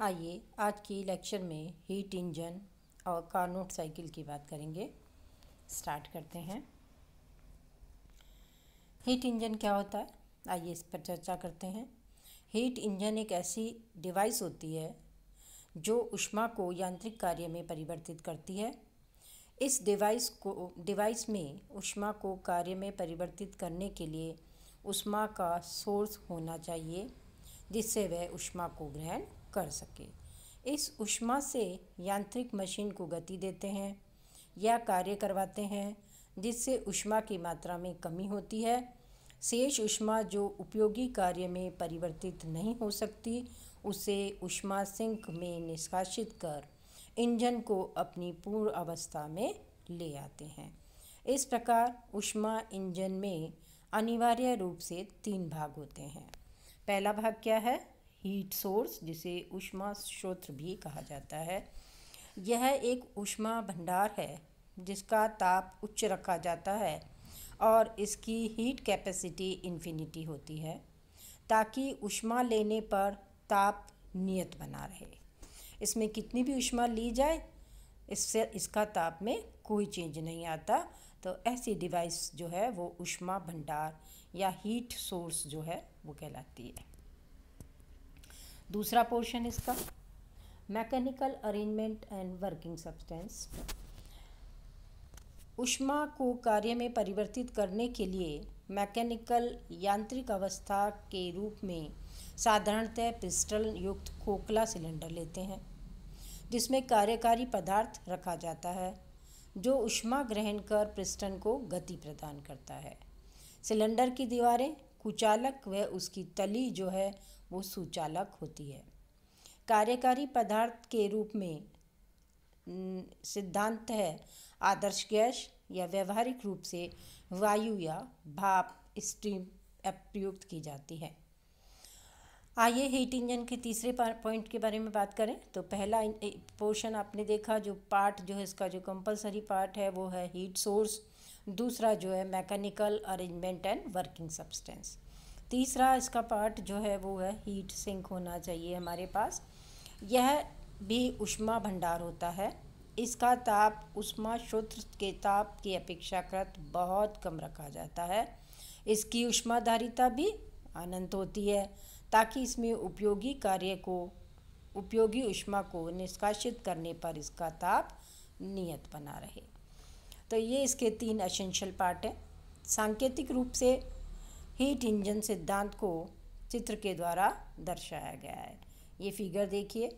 आइए आज की लेक्चर में हीट इंजन और कार्नोट साइकिल की बात करेंगे स्टार्ट करते हैं हीट इंजन क्या होता है आइए इस पर चर्चा करते हैं हीट इंजन एक ऐसी डिवाइस होती है जो उष्मा को यांत्रिक कार्य में परिवर्तित करती है इस डिवाइस को डिवाइस में उष्मा को कार्य में परिवर्तित करने के लिए उष्मा का सोर्स होना चाहिए जिससे वह उष्मा को ग्रहण कर सके इस उष्मा से यांत्रिक मशीन को गति देते हैं या कार्य करवाते हैं जिससे उष्मा की मात्रा में कमी होती है शेष उष्मा जो उपयोगी कार्य में परिवर्तित नहीं हो सकती उसे उष्मा सिंक में निष्कासित कर इंजन को अपनी पूर्ण अवस्था में ले आते हैं इस प्रकार उष्मा इंजन में अनिवार्य रूप से तीन भाग होते हैं पहला भाग क्या है हीट सोर्स जिसे उष्मा स्रोत भी कहा जाता है यह एक उष्मा भंडार है जिसका ताप उच्च रखा जाता है और इसकी हीट कैपेसिटी इन्फिनिटी होती है ताकि उष्मा लेने पर ताप नियत बना रहे इसमें कितनी भी उष्मा ली जाए इससे इसका ताप में कोई चेंज नहीं आता तो ऐसी डिवाइस जो है वो उष्मा भंडार या हीट सोर्स जो है वो कहलाती है दूसरा पोर्शन इसका mechanical arrangement and working substance उष्मा को कार्य में परिवर्तित करने के लिए मैकेनिकल यांत्रिक अवस्था के रूप में साधारणतः पिस्टल युक्त खोखला सिलेंडर लेते हैं जिसमें कार्यकारी पदार्थ रखा जाता है जो उष्मा ग्रहण कर पिस्टन को गति प्रदान करता है सिलेंडर की दीवारें कुचालक व उसकी तली जो है वो सुचालक होती है कार्यकारी पदार्थ के रूप में सिद्धांत है आदर्श गैस या व्यवहारिक रूप से वायु या भाप स्टीम प्रयुक्त की जाती है आइए हीट इंजन के तीसरे पॉइंट के बारे में बात करें तो पहला पोर्शन आपने देखा जो पार्ट जो है इसका जो कंपलसरी पार्ट है वो है हीट सोर्स दूसरा जो है mechanical arrangement and working substance तीसरा इसका पार्ट जो है वो है हीट सिंक होना चाहिए हमारे पास यह भी उष्मा भंडार होता है इसका ताप उष्मा शूत्र के ताप की अपेक्षाकृत बहुत कम रखा जाता है इसकी उष्माधारिता भी अनंत होती है ताकि इसमें उपयोगी कार्य को उपयोगी उष्मा को निष्कासित करने पर इसका ताप नियत बना रहे तो ये इसके तीन असेंशियल पार्ट हैं सांकेतिक रूप से हीट इंजन सिद्धांत को चित्र के द्वारा दर्शाया गया है ये फिगर देखिए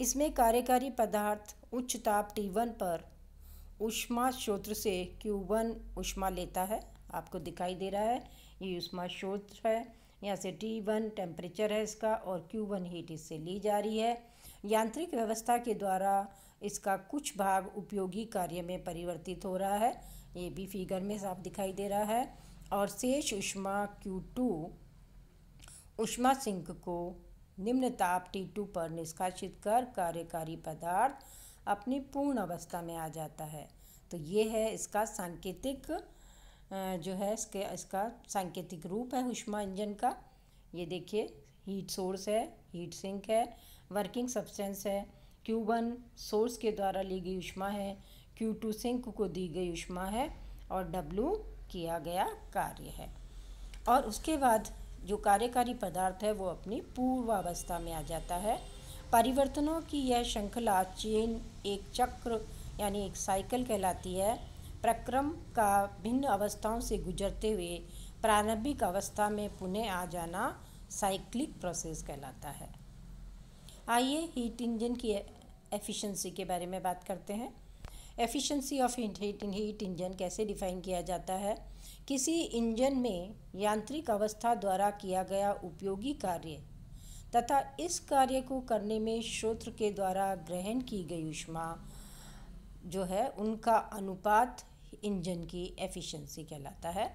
इसमें कार्यकारी पदार्थ उच्च ताप T1 पर उष्मा स्रोत से Q1 उष्मा लेता है आपको दिखाई दे रहा है ये उष्मा स्रोत है यहाँ से T1 टेम्परेचर है इसका और Q1 हीट इससे ली जा रही है यांत्रिक व्यवस्था के द्वारा इसका कुछ भाग उपयोगी कार्य में परिवर्तित हो रहा है ये भी फिगर में साफ दिखाई दे रहा है और शेष उष्मा क्यू टू उष्मा सिंक को निम्न ताप टी टू पर निष्कासित कर कार्यकारी पदार्थ अपनी पूर्ण अवस्था में आ जाता है तो ये है इसका सांकेतिक जो है इसके इसका सांकेतिक रूप है उष्मा इंजन का ये देखिए हीट सोर्स है हीट सिंक है वर्किंग सब्सटेंस है क्यू वन सोर्स के द्वारा ली गई उष्मा है क्यू टू सिंक को दी गई उष्मा है और डब्लू किया गया कार्य है और उसके बाद जो कार्यकारी पदार्थ है वो अपनी पूर्वावस्था में आ जाता है परिवर्तनों की यह श्रृंखला चेन एक चक्र यानी एक साइकिल कहलाती है प्रक्रम का भिन्न अवस्थाओं से गुजरते हुए प्रारंभिक अवस्था में पुनः आ जाना साइक्लिक प्रोसेस कहलाता है आइए हीट इंजन की एफिशिएंसी के बारे में बात करते हैं efficiency of heat heat engine कैसे डिफाइन किया जाता है किसी इंजन में यांत्रिक अवस्था द्वारा किया गया उपयोगी कार्य तथा इस कार्य को करने में श्रोत्र के द्वारा ग्रहण की गई उष्मा जो है उनका अनुपात इंजन की एफिशिएंसी कहलाता है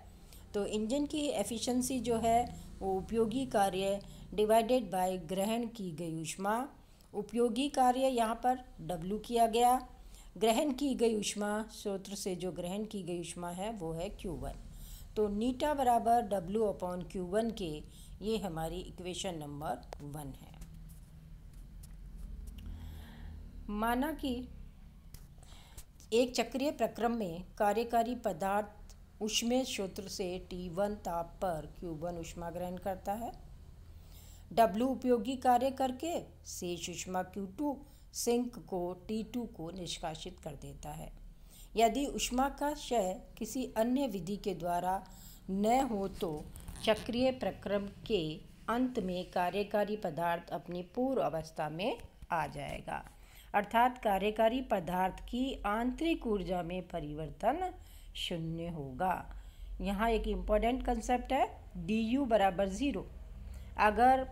तो इंजन की एफिशिएंसी जो है वो उपयोगी कार्य डिवाइडेड बाय ग्रहण की गई उष्मा उपयोगी कार्य यहाँ पर W किया गया ग्रहण की गई उष्मा स्रोत्र से जो ग्रहण की गई उष्मा है वो है Q1 तो नीटा बराबर W अपॉन क्यू के ये हमारी इक्वेशन नंबर वन है माना कि एक चक्रीय प्रक्रम में कार्यकारी पदार्थ उष्मे क्षेत्र से T1 ताप पर Q1 उष्मा ग्रहण करता है डब्लू उपयोगी कार्य करके शेष सुषमा क्यू टू सिंक को टी टू को निष्कासित कर देता है यदि उष्मा का क्षय किसी अन्य विधि के द्वारा न हो तो चक्रीय प्रक्रम के अंत में कार्यकारी पदार्थ अपनी पूर्व अवस्था में आ जाएगा अर्थात कार्यकारी पदार्थ की आंतरिक ऊर्जा में परिवर्तन शून्य होगा यहाँ एक इम्पॉर्टेंट कंसेप्ट है डी यू बराबर ज़ीरो अगर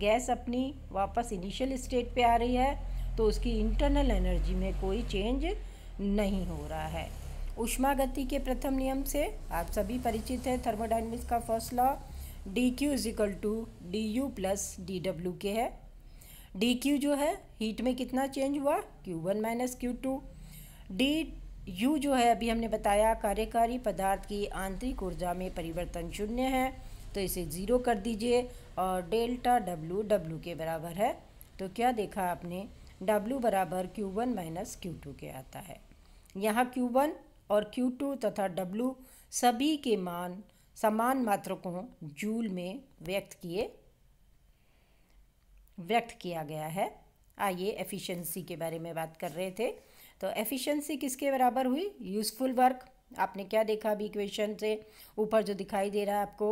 गैस अपनी वापस इनिशियल स्टेट पे आ रही है तो उसकी इंटरनल एनर्जी में कोई चेंज नहीं हो रहा है उष्मा गति के प्रथम नियम से आप सभी परिचित हैं थर्मोडाइनमिक्स का first law D Q is equal to D U plus D W के है डी क्यू जो है हीट में कितना चेंज हुआ Q one minus Q two D U जो है अभी हमने बताया कार्यकारी पदार्थ की आंतरिक ऊर्जा में परिवर्तन शून्य है तो इसे ज़ीरो कर दीजिए और डेल्टा डब्लू डब्लू के बराबर है तो क्या देखा आपने डब्लू बराबर Q one minus Q two के आता है यहाँ क्यू वन और क्यू टू तथा डब्लू सभी के मान समान मात्रकों जूल में व्यक्त किए व्यक्त किया गया है आइए एफिशिएंसी के बारे में बात कर रहे थे तो एफिशिएंसी किसके बराबर हुई यूज़फुल वर्क आपने क्या देखा अभी इक्वेशन से ऊपर जो दिखाई दे रहा है आपको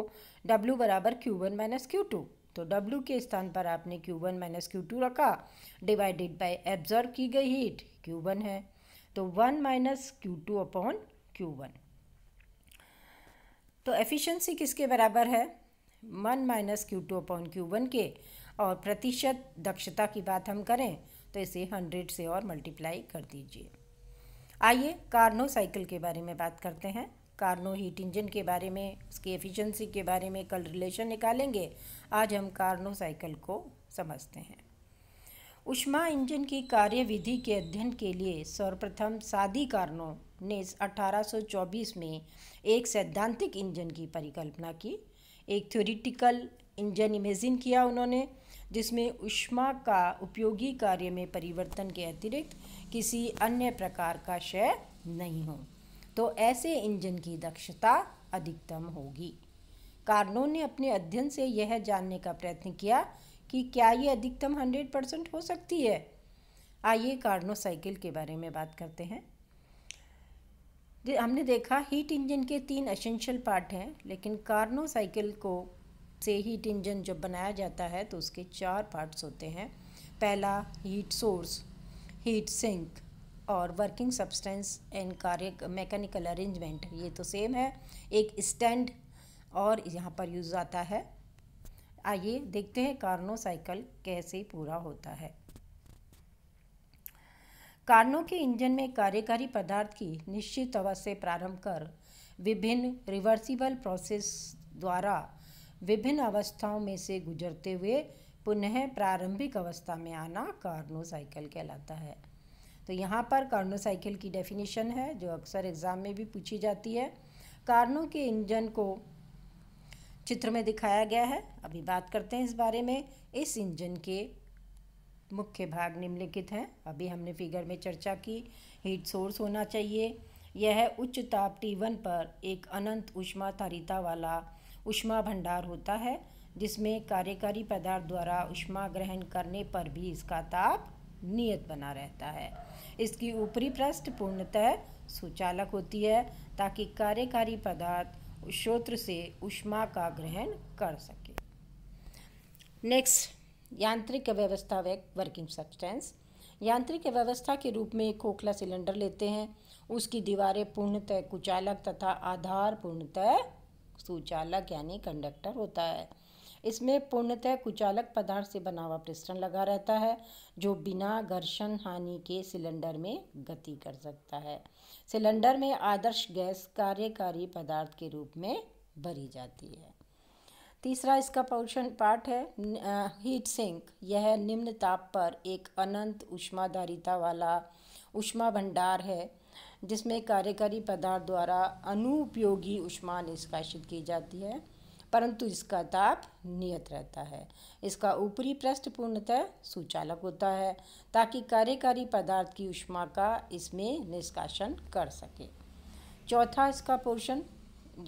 W बराबर Q one minus Q two तो W के स्थान पर आपने Q one minus Q two रखा डिवाइडेड बाई एब्जर्व की गई हीट Q1 है तो one minus Q two upon Q one तो एफिशिएंसी किसके बराबर है one minus Q two upon Q one के और प्रतिशत दक्षता की बात हम करें तो इसे हंड्रेड से और मल्टीप्लाई कर दीजिए आइए कार्नो साइकिल के बारे में बात करते हैं कार्नो हीट इंजन के बारे में उसकी एफिशिएंसी के बारे में कल रिलेशन निकालेंगे आज हम कार्नो साइकिल को समझते हैं उष्मा इंजन की कार्यविधि के अध्ययन के लिए सर्वप्रथम सादी कार्नो ने 1824 में एक सैद्धांतिक इंजन की परिकल्पना की एक थ्योरिटिकल इंजन इमेजिन किया उन्होंने जिसमें उष्मा का उपयोगी कार्य में परिवर्तन के अतिरिक्त किसी अन्य प्रकार का क्षय नहीं हो तो ऐसे इंजन की दक्षता अधिकतम होगी कार्नो ने अपने अध्ययन से यह जानने का प्रयत्न किया कि क्या ये अधिकतम हंड्रेड परसेंट हो सकती है आइए कार्नो साइकिल के बारे में बात करते हैं हमने देखा हीट इंजन के तीन असेंशियल पार्ट हैं लेकिन कार्नो साइकिल को से हीट इंजन जब बनाया जाता है तो उसके चार पार्ट्स होते हैं पहला हीट सोर्स हीट सिंक और वर्किंग सब्सटेंस एंड कार्य मैकेनिकल अरेंजमेंट ये तो सेम है एक स्टैंड और यहाँ पर यूज़ आता है आइए देखते हैं कार्नो साइकिल कैसे पूरा होता है कार्नो के इंजन में कार्यकारी पदार्थ की निश्चित अवस्थ से प्रारंभ कर विभिन्न रिवर्सिबल प्रोसेस द्वारा विभिन्न अवस्थाओं में से गुजरते हुए पुनः प्रारंभिक अवस्था में आना कार्नोसाइकिल कहलाता है तो यहाँ पर कार्नोसाइकिल की डेफिनेशन है जो अक्सर एग्ज़ाम में भी पूछी जाती है कार्नो के इंजन को चित्र में दिखाया गया है अभी बात करते हैं इस बारे में इस इंजन के मुख्य भाग निम्नलिखित हैं अभी हमने फिगर में चर्चा की हीट सोर्स होना चाहिए यह उच्च ताप वन पर एक अनंत उष्मा तारिता वाला उष्मा भंडार होता है जिसमें कार्यकारी पदार्थ द्वारा उष्मा ग्रहण करने पर भी इसका ताप नियत बना रहता है इसकी ऊपरी पृष्ठ पूर्णतः सुचालक होती है ताकि कार्यकारी पदार्थ स्रोत्र से उष्मा का ग्रहण कर सके नेक्स्ट यांत्रिक व्यवस्था वर्किंग सब्सटेंस यांत्रिक व्यवस्था के रूप में एक खोखला सिलेंडर लेते हैं उसकी दीवारें पूर्णतः कुचालक तथा आधार पूर्णतः सुचालक यानी कंडक्टर होता है इसमें पूर्णतः कुचालक पदार्थ से बना हुआ पिस्टन लगा रहता है जो बिना घर्षण हानि के सिलेंडर में गति कर सकता है सिलेंडर में आदर्श गैस कार्यकारी पदार्थ के रूप में भरी जाती है तीसरा इसका पोषण पार्ट है हीट सिंक यह निम्न ताप पर एक अनंत उष्माधारिता वाला उष्मा भंडार है जिसमें कार्यकारी पदार्थ द्वारा अनुपयोगी उष्मा निष्कासित की जाती है परंतु इसका ताप नियत रहता है इसका ऊपरी पृष्ठ पूर्णतः सुचालक होता है ताकि कार्यकारी पदार्थ की उष्मा का इसमें निष्कासन कर सके चौथा इसका पोर्शन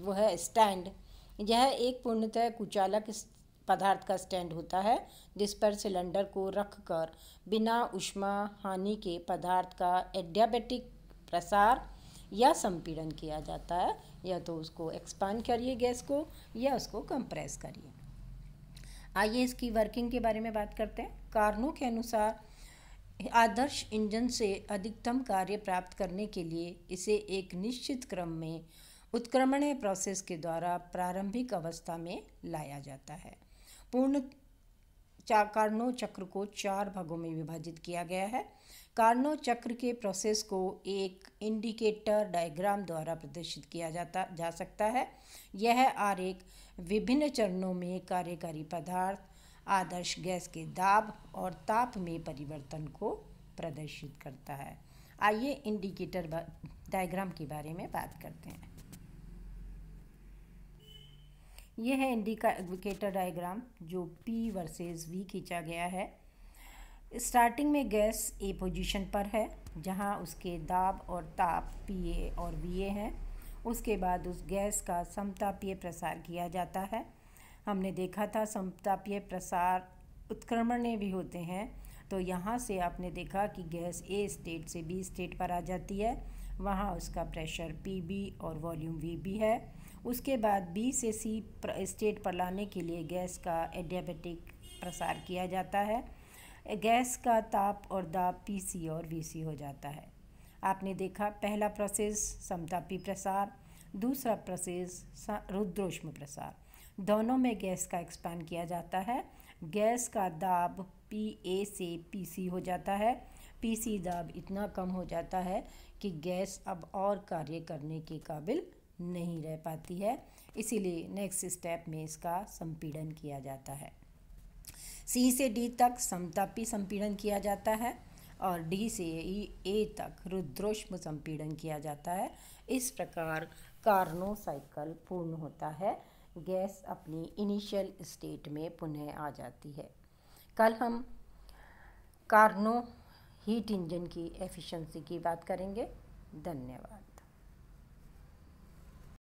वो है स्टैंड यह एक पूर्णतः कुचालक पदार्थ का स्टैंड होता है जिस पर सिलेंडर को रखकर बिना उष्मा हानि के पदार्थ का एडियाबेटिक प्रसार या संपीड़न किया जाता है या तो उसको एक्सपांड करिए गैस को या उसको कंप्रेस करिए आइए इसकी वर्किंग के बारे में बात करते हैं कारणों के अनुसार आदर्श इंजन से अधिकतम कार्य प्राप्त करने के लिए इसे एक निश्चित क्रम में उत्क्रमण प्रोसेस के द्वारा प्रारंभिक अवस्था में लाया जाता है पूर्ण चाकारणों कारणों चक्र को चार भागों में विभाजित किया गया है कार्नो चक्र के प्रोसेस को एक इंडिकेटर डायग्राम द्वारा प्रदर्शित किया जाता जा सकता है यह आरेख विभिन्न चरणों में कार्यकारी पदार्थ आदर्श गैस के दाब और ताप में परिवर्तन को प्रदर्शित करता है आइए इंडिकेटर डायग्राम के बारे में बात करते हैं यह है इंडिकेटर डायग्राम जो पी वर्सेस वी खींचा गया है स्टार्टिंग में गैस ए पोजीशन पर है जहां उसके दाब और ताप पी ए और ए हैं उसके बाद उस गैस का समतापीय प्रसार किया जाता है हमने देखा था समतापीय प्रसार उत्क्रमण भी होते हैं तो यहाँ से आपने देखा कि गैस ए स्टेट से बी स्टेट पर आ जाती है वहाँ उसका प्रेशर पी बी और वॉल्यूम वी बी है उसके बाद बी से सी स्टेट पर लाने के लिए गैस का एडियाबेटिक प्रसार किया जाता है गैस का ताप और दाब पीसी और वीसी हो जाता है आपने देखा पहला प्रोसेस समतापी प्रसार दूसरा प्रोसेस रुद्रोष्म प्रसार दोनों में गैस का एक्सपैंड किया जाता है गैस का दाब पी ए से पी सी हो जाता है पी सी दाब इतना कम हो जाता है कि गैस अब और कार्य करने के काबिल नहीं रह पाती है इसीलिए नेक्स्ट स्टेप में इसका संपीड़न किया जाता है सी से डी तक समतापी संपीड़न किया जाता है और डी से ई ए तक रुद्रोष्म संपीड़न किया जाता है इस प्रकार कार्नो साइकिल पूर्ण होता है गैस अपनी इनिशियल स्टेट में पुनः आ जाती है कल हम कार्नो हीट इंजन की एफिशिएंसी की बात करेंगे धन्यवाद